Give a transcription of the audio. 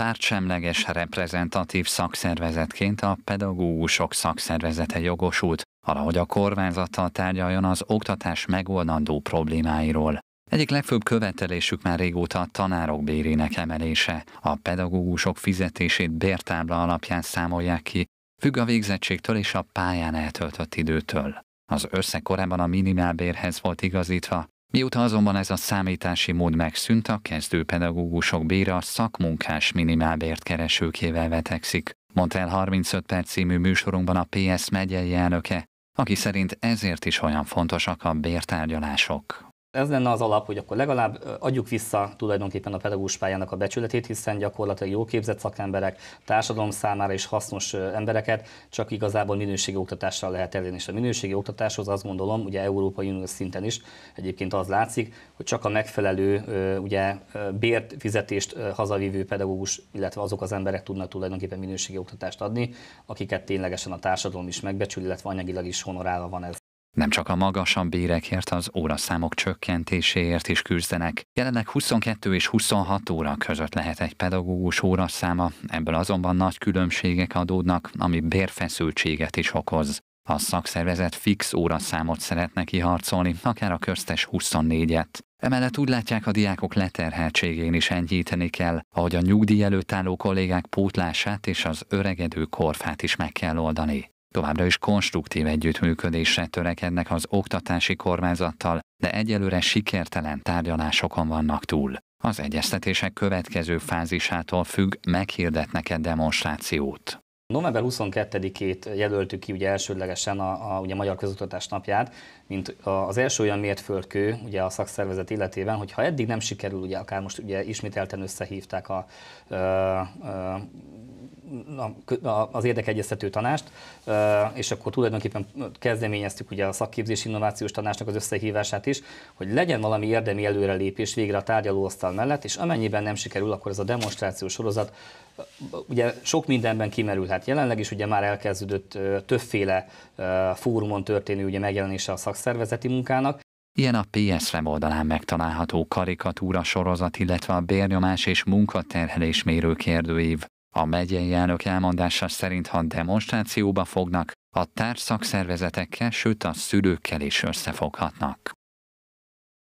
pártsemleges reprezentatív szakszervezetként a pedagógusok szakszervezete jogosult, valahogy a kormányzattal tárgyaljon az oktatás megoldandó problémáiról. Egyik legfőbb követelésük már régóta a tanárok bérének emelése. A pedagógusok fizetését bértábla alapján számolják ki, függ a végzettségtől és a pályán eltöltött időtől. Az összeg korábban a minimálbérhez volt igazítva, Mióta azonban ez a számítási mód megszűnt, a kezdőpedagógusok a szakmunkás minimálbért keresőkével vetekszik, mondta el 35 perc című műsorunkban a PS megyei elnöke, aki szerint ezért is olyan fontosak a bértárgyalások. Ez lenne az alap, hogy akkor legalább adjuk vissza tulajdonképpen a pedagógus pályának a becsületét, hiszen gyakorlatilag jó képzett szakemberek, társadalom számára is hasznos embereket csak igazából minőségi oktatással lehet elérni. És a minőségi oktatáshoz azt gondolom, ugye Európai Unió szinten is egyébként az látszik, hogy csak a megfelelő ugye, bért, fizetést hazavívő pedagógus, illetve azok az emberek tudnak tulajdonképpen minőségi oktatást adni, akiket ténylegesen a társadalom is megbecsül, illetve anyagilag is honorálva van ez. Nem csak a magasabb bérekért, az óraszámok csökkentéséért is küzdenek. Jelenleg 22 és 26 óra között lehet egy pedagógus óraszáma, ebből azonban nagy különbségek adódnak, ami bérfeszültséget is okoz. A szakszervezet fix óraszámot szeretne kiharcolni, akár a köztes 24-et. Emellett úgy látják, a diákok leterheltségén is enyhíteni kell, ahogy a nyugdíj előtt álló kollégák pótlását és az öregedő korfát is meg kell oldani. Továbbra is konstruktív együttműködésre törekednek az oktatási kormányzattal, de egyelőre sikertelen tárgyalásokon vannak túl. Az egyeztetések következő fázisától függ, meghirdetnek egy demonstrációt. November 22-ét jelöltük ki ugye elsődlegesen a, a ugye Magyar Közoktatás Napját, mint az első olyan mértföldkő ugye a szakszervezet illetében, hogy ha eddig nem sikerül, ugye akár most ugye ismételten összehívták a a, a az érdekegyeztető tanást, és akkor tulajdonképpen kezdeményeztük ugye a szakképzés innovációs tanásnak az összehívását is, hogy legyen valami érdemi előrelépés végre a tárgyalóasztal mellett, és amennyiben nem sikerül, akkor ez a demonstrációs sorozat ugye sok mindenben kimerülhet. Jelenleg is ugye már elkezdődött többféle fórumon történő ugye megjelenése a szakszervezeti munkának, Ilyen a PS oldalán megtalálható karikatúra sorozat, illetve a bérnyomás és munkaterhelés mérő kérdőív. A megyei elnök elmondása szerint, ha demonstrációba fognak, a társszakszervezetekkel, sőt a szülőkkel is összefoghatnak.